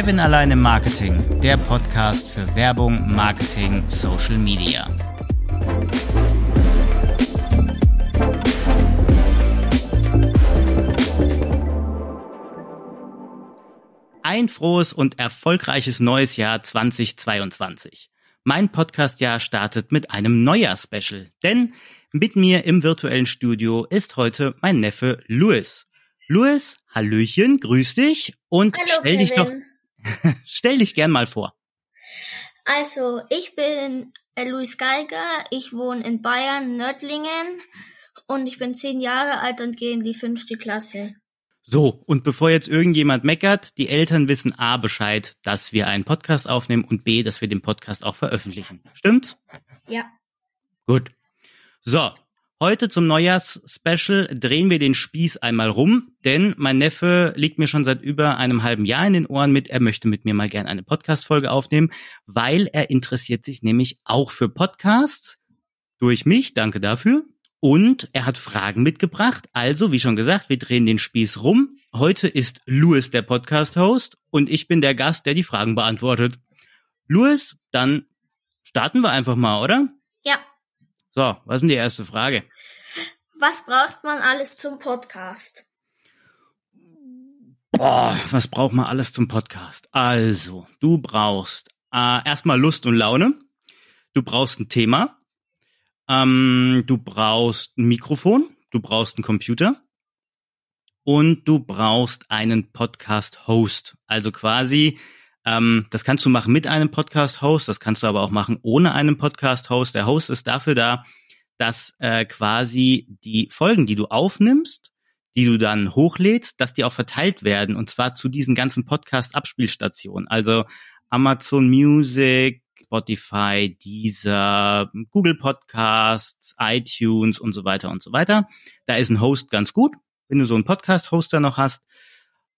Kevin allein im Marketing, der Podcast für Werbung, Marketing, Social Media. Ein frohes und erfolgreiches neues Jahr 2022. Mein Podcast-Jahr startet mit einem Neujahrspecial, denn mit mir im virtuellen Studio ist heute mein Neffe Louis. Louis, Hallöchen, grüß dich und Hallo, stell Kevin. dich doch Stell dich gern mal vor. Also, ich bin Luis Geiger, ich wohne in Bayern, Nördlingen und ich bin zehn Jahre alt und gehe in die fünfte Klasse. So, und bevor jetzt irgendjemand meckert, die Eltern wissen A Bescheid, dass wir einen Podcast aufnehmen und B, dass wir den Podcast auch veröffentlichen. Stimmt's? Ja. Gut. So, Heute zum Neujahrs-Special drehen wir den Spieß einmal rum, denn mein Neffe liegt mir schon seit über einem halben Jahr in den Ohren mit, er möchte mit mir mal gerne eine Podcast-Folge aufnehmen, weil er interessiert sich nämlich auch für Podcasts durch mich, danke dafür. Und er hat Fragen mitgebracht. Also, wie schon gesagt, wir drehen den Spieß rum. Heute ist Louis der Podcast-Host und ich bin der Gast, der die Fragen beantwortet. Louis, dann starten wir einfach mal, oder? Ja. So, was ist denn die erste Frage? Was braucht man alles zum Podcast? Boah, was braucht man alles zum Podcast? Also, du brauchst äh, erstmal Lust und Laune. Du brauchst ein Thema. Ähm, du brauchst ein Mikrofon. Du brauchst einen Computer. Und du brauchst einen Podcast-Host. Also quasi ähm, das kannst du machen mit einem Podcast-Host, das kannst du aber auch machen ohne einen Podcast-Host. Der Host ist dafür da, dass äh, quasi die Folgen, die du aufnimmst, die du dann hochlädst, dass die auch verteilt werden und zwar zu diesen ganzen Podcast-Abspielstationen. Also Amazon Music, Spotify, Deezer, Google Podcasts, iTunes und so weiter und so weiter. Da ist ein Host ganz gut, wenn du so einen Podcast-Hoster noch hast.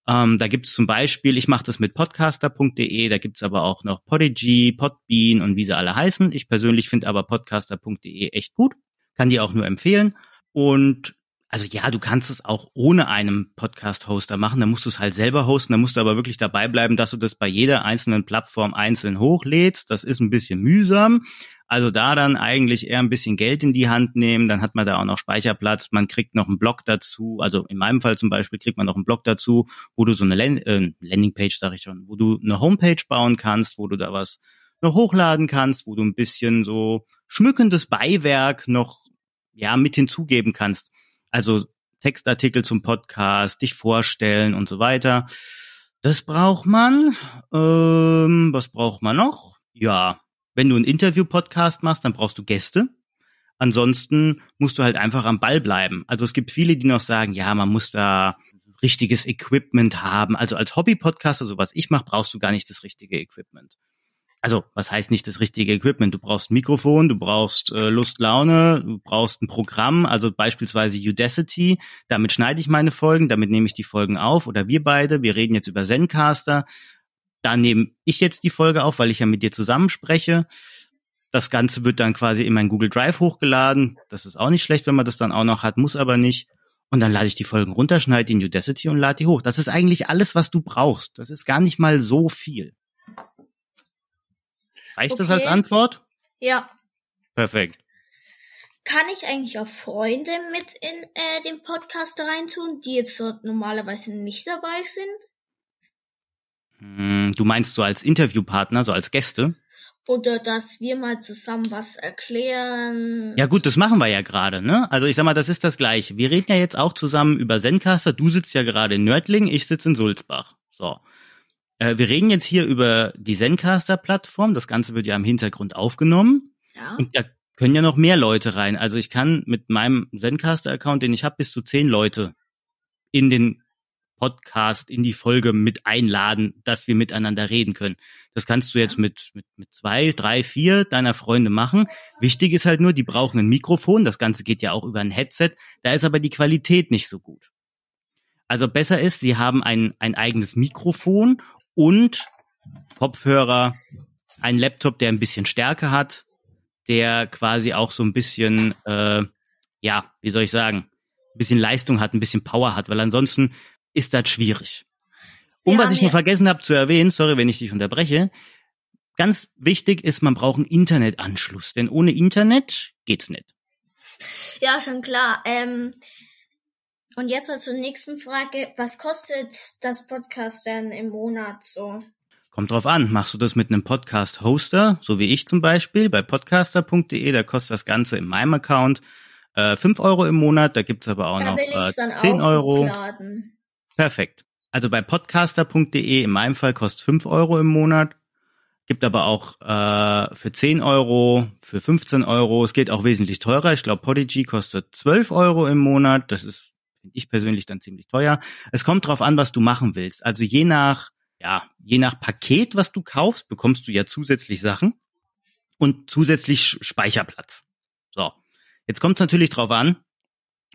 Ähm, da gibt es zum Beispiel, ich mache das mit podcaster.de, da gibt es aber auch noch Podigy, Podbean und wie sie alle heißen. Ich persönlich finde aber podcaster.de echt gut, kann die auch nur empfehlen. Und also ja, du kannst es auch ohne einen Podcast-Hoster machen, da musst du es halt selber hosten, da musst du aber wirklich dabei bleiben, dass du das bei jeder einzelnen Plattform einzeln hochlädst. Das ist ein bisschen mühsam. Also da dann eigentlich eher ein bisschen Geld in die Hand nehmen, dann hat man da auch noch Speicherplatz, man kriegt noch einen Blog dazu, also in meinem Fall zum Beispiel kriegt man noch einen Blog dazu, wo du so eine Land äh, Landingpage, sag ich schon, wo du eine Homepage bauen kannst, wo du da was noch hochladen kannst, wo du ein bisschen so schmückendes Beiwerk noch ja mit hinzugeben kannst. Also Textartikel zum Podcast, dich vorstellen und so weiter. Das braucht man. Ähm, was braucht man noch? Ja, wenn du einen Interview-Podcast machst, dann brauchst du Gäste. Ansonsten musst du halt einfach am Ball bleiben. Also es gibt viele, die noch sagen, ja, man muss da richtiges Equipment haben. Also als Hobby-Podcaster, so was ich mache, brauchst du gar nicht das richtige Equipment. Also, was heißt nicht das richtige Equipment? Du brauchst ein Mikrofon, du brauchst äh, Lust, Laune, du brauchst ein Programm, also beispielsweise Udacity. Damit schneide ich meine Folgen, damit nehme ich die Folgen auf oder wir beide. Wir reden jetzt über Zencaster da nehme ich jetzt die Folge auf, weil ich ja mit dir zusammenspreche. Das Ganze wird dann quasi in mein Google Drive hochgeladen. Das ist auch nicht schlecht, wenn man das dann auch noch hat, muss aber nicht. Und dann lade ich die Folgen runter, schneide die in Udacity und lade die hoch. Das ist eigentlich alles, was du brauchst. Das ist gar nicht mal so viel. Reicht okay. das als Antwort? Ja. Perfekt. Kann ich eigentlich auch Freunde mit in äh, den Podcast reintun, die jetzt normalerweise nicht dabei sind? Hm, du meinst so als Interviewpartner, so als Gäste? Oder dass wir mal zusammen was erklären. Ja gut, das machen wir ja gerade, ne? Also ich sag mal, das ist das Gleiche. Wir reden ja jetzt auch zusammen über Zencaster. Du sitzt ja gerade in Nördling, ich sitze in Sulzbach. So. Äh, wir reden jetzt hier über die Zencaster-Plattform. Das Ganze wird ja im Hintergrund aufgenommen. Ja. Und da können ja noch mehr Leute rein. Also ich kann mit meinem Zencaster-Account, den ich habe, bis zu zehn Leute in den Podcast in die Folge mit einladen, dass wir miteinander reden können. Das kannst du jetzt mit, mit, mit zwei, drei, vier deiner Freunde machen. Wichtig ist halt nur, die brauchen ein Mikrofon. Das Ganze geht ja auch über ein Headset. Da ist aber die Qualität nicht so gut. Also besser ist, sie haben ein, ein eigenes Mikrofon und Kopfhörer, ein Laptop, der ein bisschen Stärke hat, der quasi auch so ein bisschen, äh, ja, wie soll ich sagen, ein bisschen Leistung hat, ein bisschen Power hat, weil ansonsten ist das schwierig. Und Wir was ich nur vergessen habe zu erwähnen, sorry, wenn ich dich unterbreche, ganz wichtig ist, man braucht einen Internetanschluss, denn ohne Internet geht's nicht. Ja, schon klar. Ähm, und jetzt mal zur nächsten Frage. Was kostet das Podcast denn im Monat so? Kommt drauf an, machst du das mit einem Podcast-Hoster, so wie ich zum Beispiel, bei podcaster.de, da kostet das Ganze in meinem Account äh, 5 Euro im Monat, da gibt's aber auch da noch äh, 10 Euro. Hochladen. Perfekt. Also bei podcaster.de in meinem Fall kostet fünf Euro im Monat. Gibt aber auch äh, für zehn Euro, für 15 Euro. Es geht auch wesentlich teurer. Ich glaube, Podigy kostet zwölf Euro im Monat. Das ist, finde ich persönlich, dann ziemlich teuer. Es kommt drauf an, was du machen willst. Also je nach, ja, je nach Paket, was du kaufst, bekommst du ja zusätzlich Sachen und zusätzlich Speicherplatz. So. Jetzt kommt es natürlich drauf an,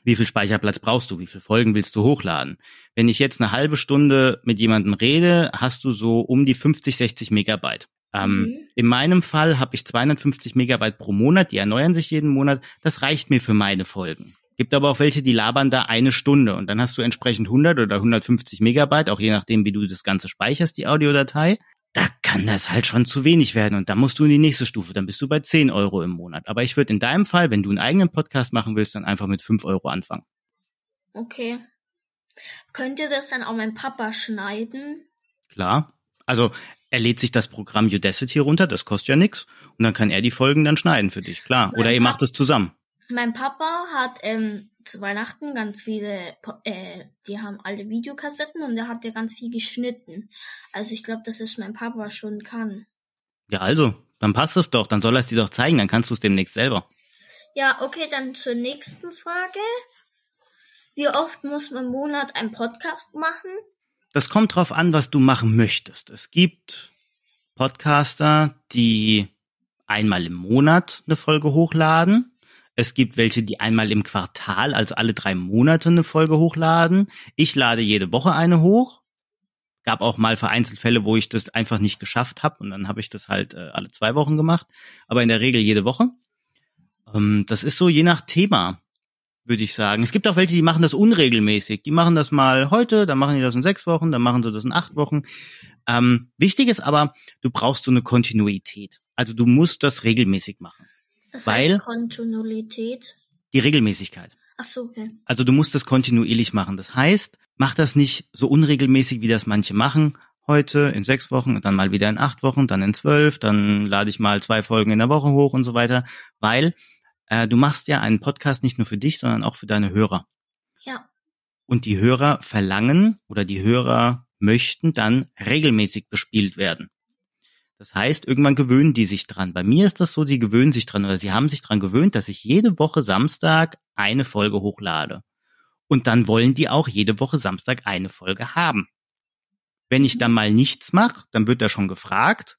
wie viel Speicherplatz brauchst du, wie viel Folgen willst du hochladen. Wenn ich jetzt eine halbe Stunde mit jemandem rede, hast du so um die 50, 60 Megabyte. Ähm, mhm. In meinem Fall habe ich 250 Megabyte pro Monat, die erneuern sich jeden Monat. Das reicht mir für meine Folgen. Gibt aber auch welche, die labern da eine Stunde und dann hast du entsprechend 100 oder 150 Megabyte, auch je nachdem, wie du das Ganze speicherst, die Audiodatei da kann das halt schon zu wenig werden und da musst du in die nächste Stufe, dann bist du bei 10 Euro im Monat. Aber ich würde in deinem Fall, wenn du einen eigenen Podcast machen willst, dann einfach mit 5 Euro anfangen. Okay. Könnt ihr das dann auch mein Papa schneiden? Klar. Also er lädt sich das Programm Udacity runter, das kostet ja nichts. Und dann kann er die Folgen dann schneiden für dich, klar. Oder ihr macht es zusammen. Mein Papa hat ähm, zu Weihnachten ganz viele, äh, die haben alle Videokassetten und er hat ja ganz viel geschnitten. Also ich glaube, dass es mein Papa schon kann. Ja, also, dann passt es doch, dann soll er es dir doch zeigen, dann kannst du es demnächst selber. Ja, okay, dann zur nächsten Frage. Wie oft muss man im Monat einen Podcast machen? Das kommt drauf an, was du machen möchtest. Es gibt Podcaster, die einmal im Monat eine Folge hochladen. Es gibt welche, die einmal im Quartal, also alle drei Monate eine Folge hochladen. Ich lade jede Woche eine hoch. Gab auch mal vereinzelt Fälle, wo ich das einfach nicht geschafft habe und dann habe ich das halt äh, alle zwei Wochen gemacht, aber in der Regel jede Woche. Ähm, das ist so je nach Thema, würde ich sagen. Es gibt auch welche, die machen das unregelmäßig. Die machen das mal heute, dann machen die das in sechs Wochen, dann machen sie das in acht Wochen. Ähm, wichtig ist aber, du brauchst so eine Kontinuität. Also du musst das regelmäßig machen. Was weil heißt Kontinuität? Die Regelmäßigkeit. Ach so, okay. Also du musst das kontinuierlich machen. Das heißt, mach das nicht so unregelmäßig, wie das manche machen. Heute in sechs Wochen, dann mal wieder in acht Wochen, dann in zwölf, dann lade ich mal zwei Folgen in der Woche hoch und so weiter, weil äh, du machst ja einen Podcast nicht nur für dich, sondern auch für deine Hörer. Ja. Und die Hörer verlangen oder die Hörer möchten dann regelmäßig gespielt werden. Das heißt, irgendwann gewöhnen die sich dran. Bei mir ist das so, die gewöhnen sich dran oder sie haben sich dran gewöhnt, dass ich jede Woche Samstag eine Folge hochlade. Und dann wollen die auch jede Woche Samstag eine Folge haben. Wenn ich dann mal nichts mache, dann wird da schon gefragt,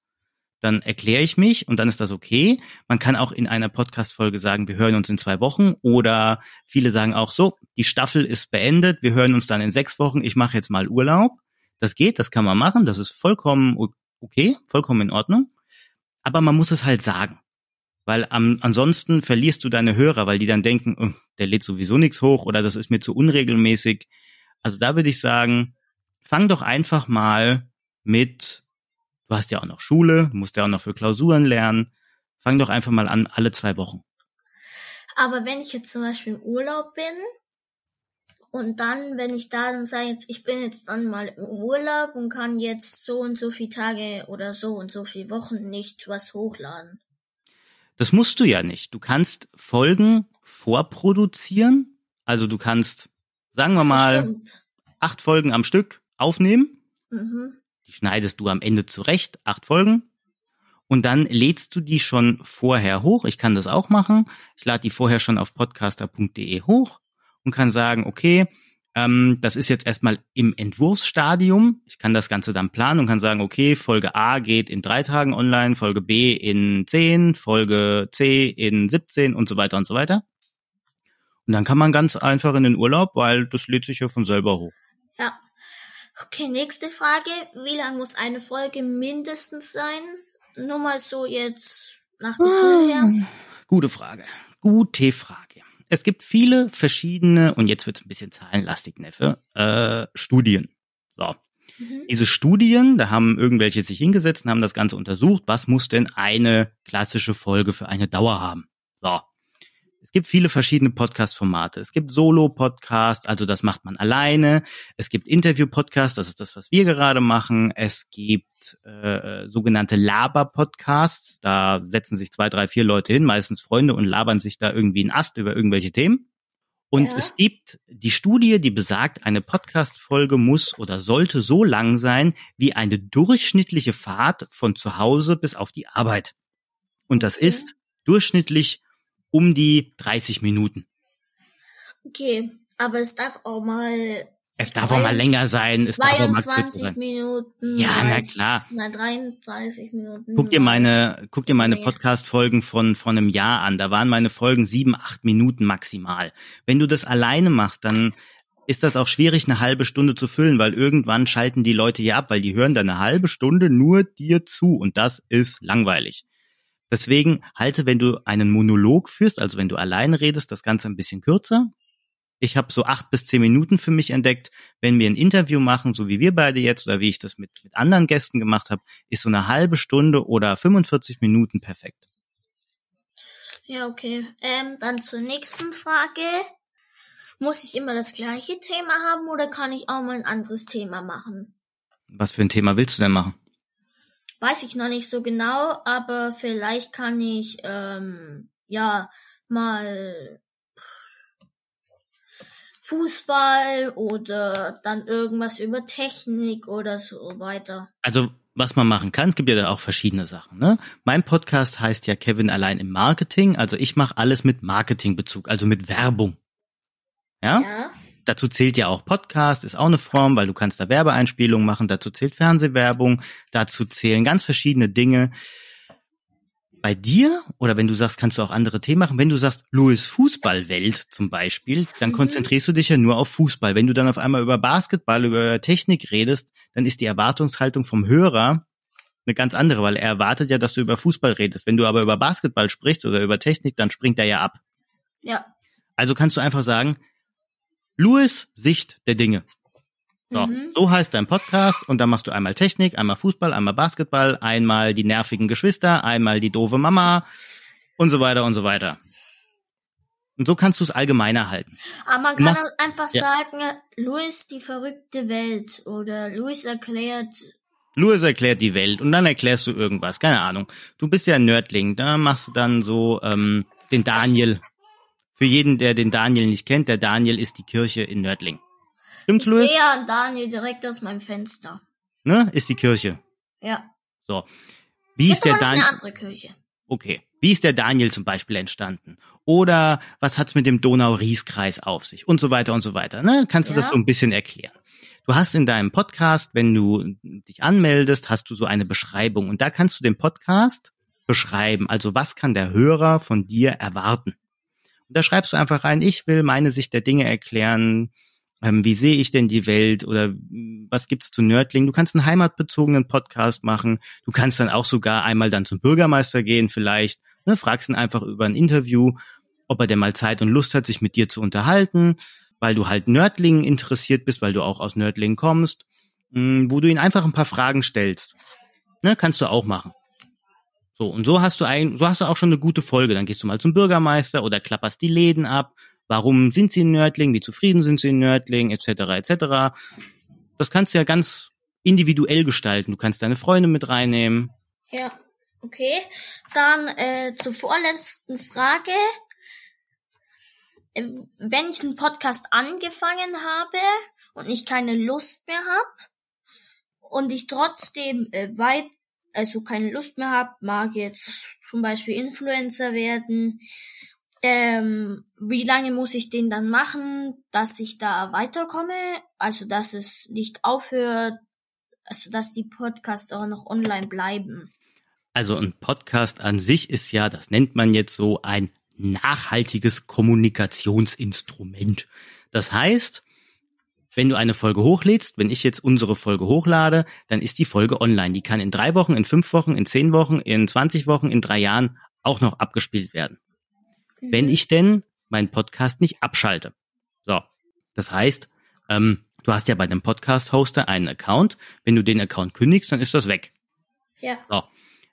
dann erkläre ich mich und dann ist das okay. Man kann auch in einer Podcast-Folge sagen, wir hören uns in zwei Wochen oder viele sagen auch so, die Staffel ist beendet, wir hören uns dann in sechs Wochen, ich mache jetzt mal Urlaub. Das geht, das kann man machen, das ist vollkommen okay, vollkommen in Ordnung. Aber man muss es halt sagen. Weil am, ansonsten verlierst du deine Hörer, weil die dann denken, oh, der lädt sowieso nichts hoch oder das ist mir zu unregelmäßig. Also da würde ich sagen, fang doch einfach mal mit, du hast ja auch noch Schule, musst ja auch noch für Klausuren lernen. Fang doch einfach mal an, alle zwei Wochen. Aber wenn ich jetzt zum Beispiel im Urlaub bin und dann, wenn ich da dann sage, jetzt, ich bin jetzt dann mal im Urlaub und kann jetzt so und so viele Tage oder so und so viele Wochen nicht was hochladen. Das musst du ja nicht. Du kannst Folgen vorproduzieren. Also du kannst, sagen wir mal, stimmt. acht Folgen am Stück aufnehmen. Mhm. Die schneidest du am Ende zurecht, acht Folgen. Und dann lädst du die schon vorher hoch. Ich kann das auch machen. Ich lade die vorher schon auf podcaster.de hoch und kann sagen, okay, ähm, das ist jetzt erstmal im Entwurfsstadium. Ich kann das Ganze dann planen und kann sagen, okay, Folge A geht in drei Tagen online, Folge B in zehn, Folge C in 17 und so weiter und so weiter. Und dann kann man ganz einfach in den Urlaub, weil das lädt sich ja von selber hoch. Ja. Okay, nächste Frage. Wie lang muss eine Folge mindestens sein? Nur mal so jetzt nach Gefühl her. Ah, gute Frage. Gute Frage es gibt viele verschiedene, und jetzt wird's ein bisschen zahlenlastig, Neffe, äh, Studien. So. Mhm. Diese Studien, da haben irgendwelche sich hingesetzt und haben das Ganze untersucht. Was muss denn eine klassische Folge für eine Dauer haben? So. Es gibt viele verschiedene Podcast-Formate. Es gibt Solo-Podcasts, also das macht man alleine. Es gibt Interview-Podcasts, das ist das, was wir gerade machen. Es gibt äh, sogenannte Laber-Podcasts. Da setzen sich zwei, drei, vier Leute hin, meistens Freunde, und labern sich da irgendwie einen Ast über irgendwelche Themen. Und ja. es gibt die Studie, die besagt, eine Podcast-Folge muss oder sollte so lang sein wie eine durchschnittliche Fahrt von zu Hause bis auf die Arbeit. Und das ist durchschnittlich um die 30 Minuten. Okay, aber es darf auch mal. Es darf auch mal länger sein. Es 22 darf auch mal sein. Minuten. Ja, na klar. Mal 33 Minuten. Guck dir meine, guck dir meine Podcast-Folgen von, von einem Jahr an. Da waren meine Folgen sieben, acht Minuten maximal. Wenn du das alleine machst, dann ist das auch schwierig, eine halbe Stunde zu füllen, weil irgendwann schalten die Leute hier ab, weil die hören dann eine halbe Stunde nur dir zu und das ist langweilig. Deswegen halte, wenn du einen Monolog führst, also wenn du alleine redest, das Ganze ein bisschen kürzer. Ich habe so acht bis zehn Minuten für mich entdeckt. Wenn wir ein Interview machen, so wie wir beide jetzt oder wie ich das mit, mit anderen Gästen gemacht habe, ist so eine halbe Stunde oder 45 Minuten perfekt. Ja, okay. Ähm, dann zur nächsten Frage. Muss ich immer das gleiche Thema haben oder kann ich auch mal ein anderes Thema machen? Was für ein Thema willst du denn machen? weiß ich noch nicht so genau, aber vielleicht kann ich ähm, ja mal Fußball oder dann irgendwas über Technik oder so weiter. Also was man machen kann, es gibt ja dann auch verschiedene Sachen. Ne? Mein Podcast heißt ja Kevin allein im Marketing, also ich mache alles mit Marketingbezug, also mit Werbung. Ja? ja dazu zählt ja auch Podcast, ist auch eine Form, weil du kannst da Werbeeinspielungen machen, dazu zählt Fernsehwerbung, dazu zählen ganz verschiedene Dinge. Bei dir oder wenn du sagst, kannst du auch andere Themen machen, wenn du sagst, Louis Fußballwelt zum Beispiel, dann mhm. konzentrierst du dich ja nur auf Fußball. Wenn du dann auf einmal über Basketball, über Technik redest, dann ist die Erwartungshaltung vom Hörer eine ganz andere, weil er erwartet ja, dass du über Fußball redest. Wenn du aber über Basketball sprichst oder über Technik, dann springt er ja ab. Ja. Also kannst du einfach sagen, Louis Sicht der Dinge. So, mhm. so heißt dein Podcast und dann machst du einmal Technik, einmal Fußball, einmal Basketball, einmal die nervigen Geschwister, einmal die doofe Mama und so weiter und so weiter. Und so kannst du es allgemeiner halten. Aber man kann machst, einfach ja. sagen, Louis die verrückte Welt oder Louis erklärt. Louis erklärt die Welt und dann erklärst du irgendwas, keine Ahnung. Du bist ja ein Nerdling, da machst du dann so ähm, den Daniel. Für jeden, der den Daniel nicht kennt, der Daniel ist die Kirche in Nördling. Stimmt's, ich Louis? sehe an Daniel direkt aus meinem Fenster. Ne? Ist die Kirche. Ja. So. Wie ist der Daniel? eine andere Kirche. Okay. Wie ist der Daniel zum Beispiel entstanden? Oder was hat's mit dem Donau-Ries-Kreis auf sich? Und so weiter und so weiter. Ne? Kannst du ja. das so ein bisschen erklären? Du hast in deinem Podcast, wenn du dich anmeldest, hast du so eine Beschreibung. Und da kannst du den Podcast beschreiben. Also was kann der Hörer von dir erwarten? Und da schreibst du einfach rein, ich will meine Sicht der Dinge erklären, ähm, wie sehe ich denn die Welt oder hm, was gibt's zu Nerdling? Du kannst einen heimatbezogenen Podcast machen. Du kannst dann auch sogar einmal dann zum Bürgermeister gehen vielleicht. Ne, fragst ihn einfach über ein Interview, ob er denn mal Zeit und Lust hat, sich mit dir zu unterhalten, weil du halt Nerdling interessiert bist, weil du auch aus Nerdling kommst, hm, wo du ihn einfach ein paar Fragen stellst. Ne, kannst du auch machen. So, und so hast du ein, so hast du auch schon eine gute Folge. Dann gehst du mal zum Bürgermeister oder klapperst die Läden ab. Warum sind sie in Nördling? Wie zufrieden sind sie in Nördling? Etc. etc. Das kannst du ja ganz individuell gestalten. Du kannst deine Freunde mit reinnehmen. Ja, okay. Dann äh, zur vorletzten Frage. Äh, wenn ich einen Podcast angefangen habe und ich keine Lust mehr habe und ich trotzdem äh, weit also keine Lust mehr habe, mag jetzt zum Beispiel Influencer werden. Ähm, wie lange muss ich den dann machen, dass ich da weiterkomme? Also, dass es nicht aufhört, also, dass die Podcasts auch noch online bleiben. Also, ein Podcast an sich ist ja, das nennt man jetzt so ein nachhaltiges Kommunikationsinstrument. Das heißt, wenn du eine Folge hochlädst, wenn ich jetzt unsere Folge hochlade, dann ist die Folge online. Die kann in drei Wochen, in fünf Wochen, in zehn Wochen, in 20 Wochen, in drei Jahren auch noch abgespielt werden. Mhm. Wenn ich denn meinen Podcast nicht abschalte. So, das heißt, ähm, du hast ja bei einem Podcast-Hoster einen Account. Wenn du den Account kündigst, dann ist das weg. Ja. So.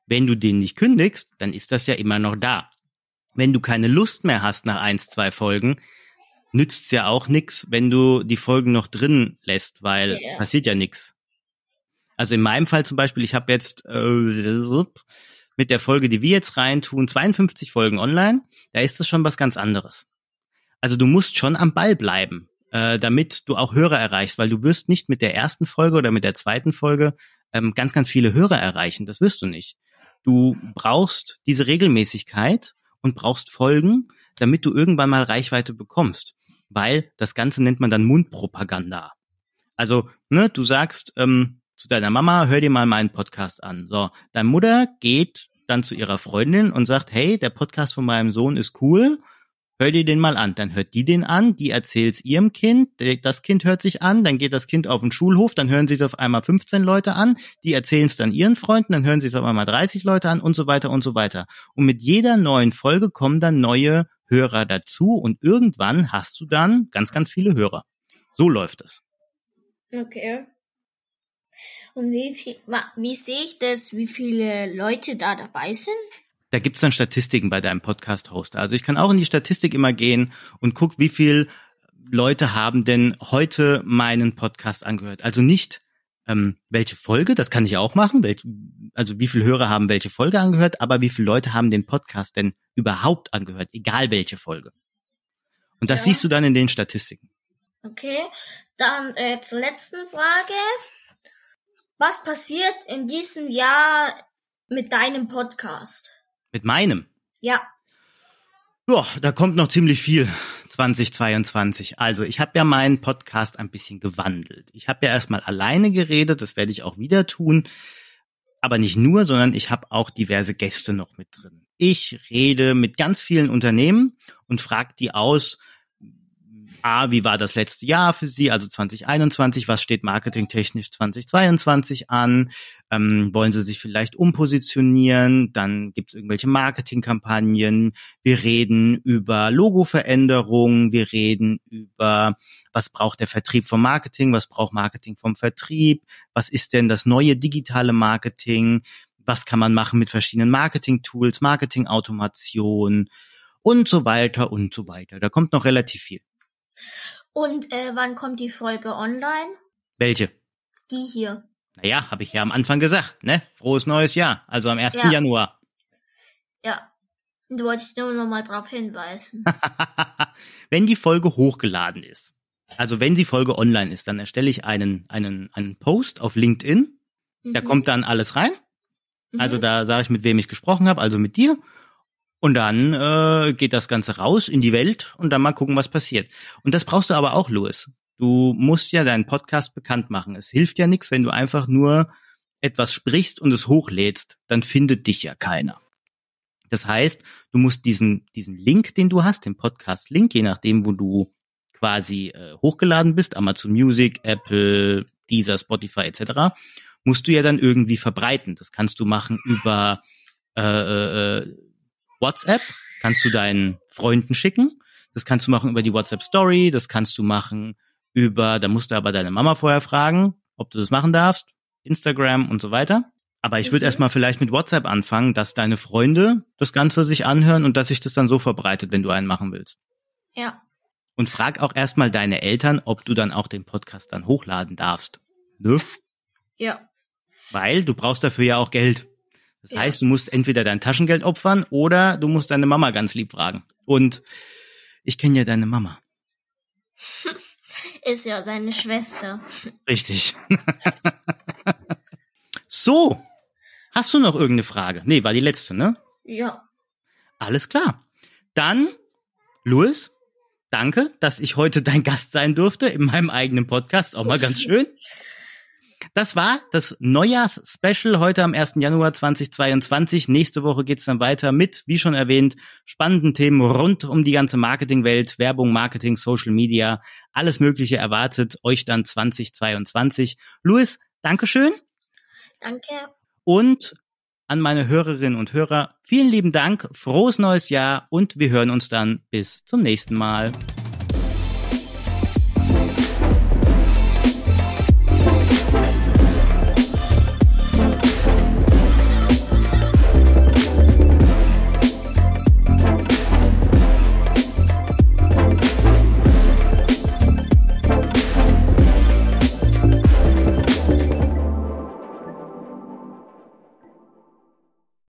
Wenn du den nicht kündigst, dann ist das ja immer noch da. Wenn du keine Lust mehr hast nach eins, zwei Folgen, nützt ja auch nix, wenn du die Folgen noch drin lässt, weil yeah. passiert ja nix. Also in meinem Fall zum Beispiel, ich habe jetzt äh, mit der Folge, die wir jetzt reintun, 52 Folgen online, da ist das schon was ganz anderes. Also du musst schon am Ball bleiben, äh, damit du auch Hörer erreichst, weil du wirst nicht mit der ersten Folge oder mit der zweiten Folge ähm, ganz, ganz viele Hörer erreichen. Das wirst du nicht. Du brauchst diese Regelmäßigkeit und brauchst Folgen, damit du irgendwann mal Reichweite bekommst weil das Ganze nennt man dann Mundpropaganda. Also, ne, du sagst ähm, zu deiner Mama, hör dir mal meinen Podcast an. So, deine Mutter geht dann zu ihrer Freundin und sagt, hey, der Podcast von meinem Sohn ist cool, hör dir den mal an. Dann hört die den an, die erzählt's ihrem Kind, das Kind hört sich an, dann geht das Kind auf den Schulhof, dann hören sie es auf einmal 15 Leute an, die erzählen es dann ihren Freunden, dann hören sie es auf einmal 30 Leute an und so weiter und so weiter. Und mit jeder neuen Folge kommen dann neue Hörer dazu und irgendwann hast du dann ganz, ganz viele Hörer. So läuft es. Okay. Und wie, viel, wie sehe ich das, wie viele Leute da dabei sind? Da gibt's dann Statistiken bei deinem Podcast-Hoster. Also ich kann auch in die Statistik immer gehen und guck, wie viele Leute haben denn heute meinen Podcast angehört. Also nicht ähm, welche Folge, das kann ich auch machen, welch, also wie viele Hörer haben welche Folge angehört, aber wie viele Leute haben den Podcast denn überhaupt angehört, egal welche Folge. Und das ja. siehst du dann in den Statistiken. Okay, dann äh, zur letzten Frage. Was passiert in diesem Jahr mit deinem Podcast? Mit meinem? Ja. Ja, da kommt noch ziemlich viel 2022. Also ich habe ja meinen Podcast ein bisschen gewandelt. Ich habe ja erstmal alleine geredet, das werde ich auch wieder tun. Aber nicht nur, sondern ich habe auch diverse Gäste noch mit drin. Ich rede mit ganz vielen Unternehmen und frage die aus, A, wie war das letzte Jahr für Sie, also 2021, was steht marketingtechnisch 2022 an, ähm, wollen Sie sich vielleicht umpositionieren, dann gibt es irgendwelche Marketingkampagnen, wir reden über Logoveränderungen, wir reden über, was braucht der Vertrieb vom Marketing, was braucht Marketing vom Vertrieb, was ist denn das neue digitale Marketing, was kann man machen mit verschiedenen Marketing-Tools, Marketing-Automation und so weiter und so weiter. Da kommt noch relativ viel. Und äh, wann kommt die Folge online? Welche? Die hier. Naja, habe ich ja am Anfang gesagt, ne? Frohes neues Jahr, also am 1. Ja. Januar. Ja, du wolltest nur noch mal darauf hinweisen. wenn die Folge hochgeladen ist, also wenn die Folge online ist, dann erstelle ich einen, einen, einen Post auf LinkedIn. Mhm. Da kommt dann alles rein. Also mhm. da sage ich, mit wem ich gesprochen habe, also mit dir. Und dann äh, geht das Ganze raus in die Welt und dann mal gucken, was passiert. Und das brauchst du aber auch, Louis. Du musst ja deinen Podcast bekannt machen. Es hilft ja nichts, wenn du einfach nur etwas sprichst und es hochlädst, dann findet dich ja keiner. Das heißt, du musst diesen, diesen Link, den du hast, den Podcast-Link, je nachdem, wo du quasi äh, hochgeladen bist, Amazon Music, Apple, Deezer, Spotify etc., musst du ja dann irgendwie verbreiten. Das kannst du machen über äh, äh, äh WhatsApp, kannst du deinen Freunden schicken. Das kannst du machen über die WhatsApp Story, das kannst du machen über, da musst du aber deine Mama vorher fragen, ob du das machen darfst, Instagram und so weiter. Aber ich würde okay. Mhm. erstmal vielleicht mit WhatsApp anfangen, dass deine Freunde das Ganze sich anhören und dass sich das dann so verbreitet, wenn du einen machen willst. Ja. Und frag auch erstmal deine Eltern, ob du dann auch den Podcast dann hochladen darfst. Ne? Ja. Weil du brauchst dafür ja auch Geld. Das ja. heißt, du musst entweder dein Taschengeld opfern oder du musst deine Mama ganz lieb fragen. Und ich kenne ja deine Mama. Ist ja deine Schwester. Richtig. so, hast du noch irgendeine Frage? Nee, war die letzte, ne? Ja. Alles klar. Dann, Louis, danke, dass ich heute dein Gast sein durfte in meinem eigenen Podcast. Auch mal ganz schön. Das war das Neujahrs-Special heute am 1. Januar 2022. Nächste Woche geht's dann weiter mit, wie schon erwähnt, spannenden Themen rund um die ganze Marketingwelt, Werbung, Marketing, Social Media, alles Mögliche erwartet euch dann 2022. Luis, Dankeschön. Danke. Und an meine Hörerinnen und Hörer, vielen lieben Dank, frohes neues Jahr und wir hören uns dann bis zum nächsten Mal.